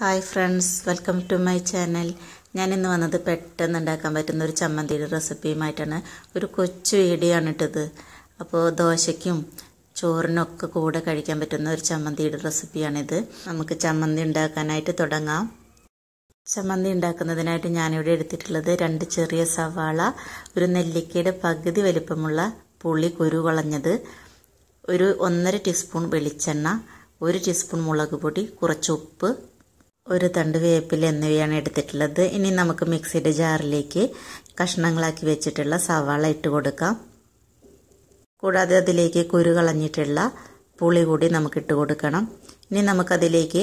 hi friends welcome to my channel ഞാൻ ഇന്ന് വന്നത് പെട്ടെന്ന് ഉണ്ടാക്കാൻ പറ്റുന്ന ഒരു ചമ്മന്തിയുടെ റെസിപ്പിയുമായിട്ടാണ് ഒരു കൊച്ചു വീഡിയോ ഇട്ടത് അപ്പോൾ ദോശയ്ക്കും ചോറിനൊക്കെ കൂടെ കഴിക്കാൻ പറ്റുന്ന ഒരു ചമ്മന്തിയുടെ റെസിപ്പിയാണിത് നമുക്ക് ചമ്മന്തി ഉണ്ടാക്കാനായിട്ട് തുടങ്ങാം ചമ്മന്തി ഉണ്ടാക്കുന്നതിനായിട്ട് ഞാനിവിടെ എടുത്തിട്ടുള്ളത് രണ്ട് ചെറിയ സവാള ഒരു നെല്ലിക്കയുടെ പകുതി വലിപ്പമുള്ള പുളി കുരു കളഞ്ഞത് ഒരു ഒന്നര ടീസ്പൂൺ വെളിച്ചെണ്ണ ഒരു ടീസ്പൂൺ മുളക് പൊടി കുറച്ച് ഉപ്പ് ഒരു തണ്ട് വേപ്പില എന്നിവയാണ് എടുത്തിട്ടുള്ളത് ഇനി നമുക്ക് മിക്സിയുടെ ജാറിലേക്ക് കഷ്ണങ്ങളാക്കി വെച്ചിട്ടുള്ള സവാള ഇട്ട് കൊടുക്കാം കൂടാതെ അതിലേക്ക് കുരു കളഞ്ഞിട്ടുള്ള പുളി കൂടി നമുക്ക് ഇട്ട് കൊടുക്കണം ഇനി നമുക്കതിലേക്ക്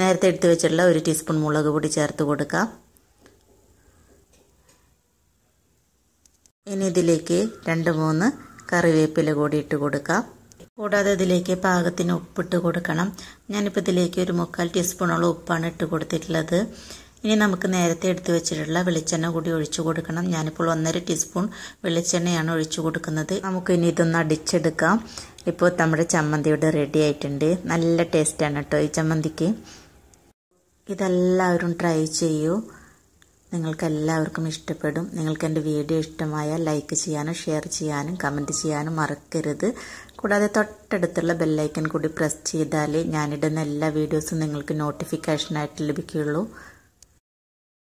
നേരത്തെ എടുത്തു വെച്ചിട്ടുള്ള ഒരു ടീസ്പൂൺ മുളക് പൊടി ചേർത്ത് കൊടുക്കാം ഇനി ഇതിലേക്ക് രണ്ട് മൂന്ന് കറിവേപ്പില കൂടി ഇട്ട് കൊടുക്കാം കൂടാതെ ഇതിലേക്ക് പാകത്തിന് ഉപ്പിട്ട് കൊടുക്കണം ഞാനിപ്പോൾ ഇതിലേക്ക് ഒരു മുക്കാൽ ടീസ്പൂണോളം ഉപ്പാണ് ഇട്ട് കൊടുത്തിട്ടുള്ളത് ഇനി നമുക്ക് നേരത്തെ എടുത്തു വെച്ചിട്ടുള്ള വെളിച്ചെണ്ണ കൂടി ഒഴിച്ചു കൊടുക്കണം ഞാനിപ്പോൾ ഒന്നര ടീസ്പൂൺ വെളിച്ചെണ്ണയാണ് ഒഴിച്ചു കൊടുക്കുന്നത് നമുക്ക് ഇനി ഇതൊന്ന് അടിച്ചെടുക്കാം ഇപ്പോൾ നമ്മുടെ ചമ്മന്തിയുടെ റെഡി ആയിട്ടുണ്ട് നല്ല ടേസ്റ്റാണ് കേട്ടോ ഈ ചമ്മന്തിക്ക് ഇതെല്ലാവരും ട്രൈ ചെയ്യൂ നിങ്ങൾക്കെല്ലാവർക്കും ഇഷ്ടപ്പെടും നിങ്ങൾക്ക് എൻ്റെ വീഡിയോ ഇഷ്ടമായാൽ ലൈക്ക് ചെയ്യാനും ഷെയർ ചെയ്യാനും കമൻറ്റ് ചെയ്യാനും മറക്കരുത് കൂടാതെ തൊട്ടടുത്തുള്ള ബെല്ലൈക്കൻ കൂടി പ്രസ് ചെയ്താലേ ഞാനിടുന്ന എല്ലാ വീഡിയോസും നിങ്ങൾക്ക് നോട്ടിഫിക്കേഷനായിട്ട് ലഭിക്കുകയുള്ളൂ